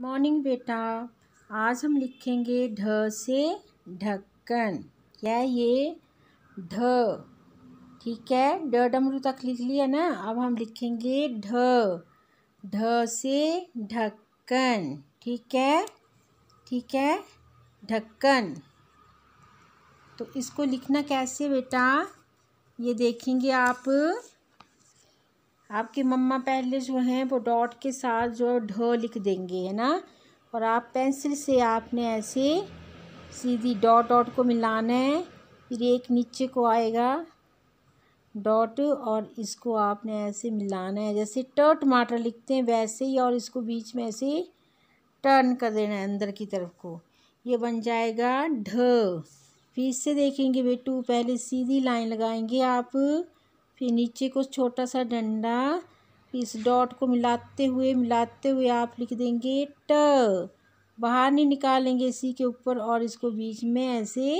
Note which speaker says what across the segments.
Speaker 1: morning बेटा आज हम लिखेंगे ढ से ढक्कन क्या ये ढ ठीक है ड डमरू तक लिख लिया ना अब हम लिखेंगे ढ ढ से ढक्कन ठीक है ठीक है ढक्कन तो इसको लिखना कैसे बेटा ये देखेंगे आप आपकी मम्मा पहले जो हैं वो डॉट के साथ जो ढ लिख देंगे है ना और आप पेंसिल से आपने ऐसे सीधी डॉट डॉट को मिलाना है फिर एक नीचे को आएगा डॉट और इसको आपने ऐसे मिलाना है जैसे ट टमाटर लिखते हैं वैसे ही और इसको बीच में ऐसे टर्न कर देना है अंदर की तरफ को ये बन जाएगा ढ फिर इससे देखेंगे बेटू पहले सीधी लाइन लगाएंगे आप फिर नीचे को छोटा सा डंडा इस डॉट को मिलाते हुए मिलाते हुए आप लिख देंगे ट बाहर नहीं निकालेंगे इसी के ऊपर और इसको बीच में ऐसे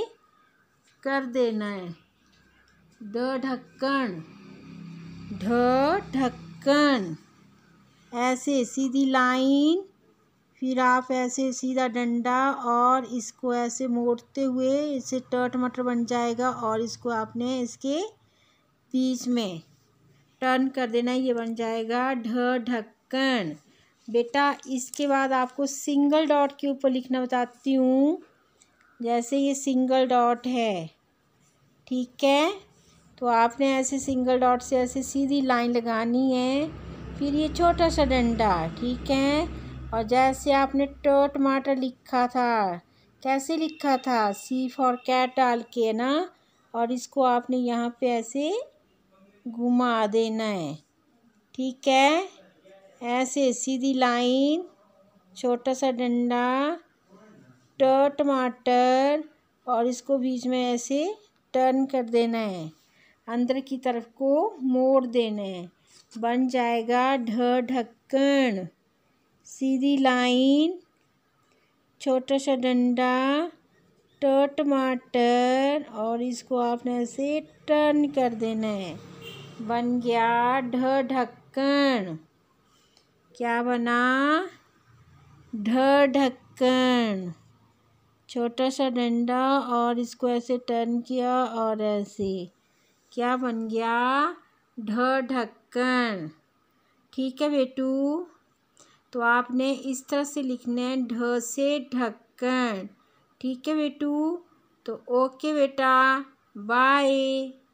Speaker 1: कर देना है ड ढक्कन ढ ढक्कन ऐसे सीधी लाइन फिर आप ऐसे सीधा डंडा और इसको ऐसे मोड़ते हुए इसे टट मटर बन जाएगा और इसको आपने इसके बीच में टर्न कर देना ये बन जाएगा ढ ढक्कन बेटा इसके बाद आपको सिंगल डॉट के ऊपर लिखना बताती हूँ जैसे ये सिंगल डॉट है ठीक है तो आपने ऐसे सिंगल डॉट से ऐसे सीधी लाइन लगानी है फिर ये छोटा सा डंडा ठीक है और जैसे आपने ट टमाटर लिखा था कैसे लिखा था सी फॉर कैट डाल के ना और इसको आपने यहाँ पे ऐसे घुमा देना है ठीक है ऐसे सीधी लाइन छोटा सा डंडा ट टमाटर और इसको बीच में ऐसे टर्न कर देना है अंदर की तरफ को मोड़ देना है बन जाएगा ढ ढक्कन सीधी लाइन छोटा सा डंडा ट टमाटर और इसको आपने ऐसे टर्न कर देना है बन गया ढ ढक्कन क्या बना ढ ढक्कन छोटा सा डंडा और इसको ऐसे टर्न किया और ऐसे क्या बन गया ढ ढक्कन ठीक है बेटू तो आपने इस तरह से लिखना है ढ से ढक्कन ठीक है बेटू तो ओके बेटा बाय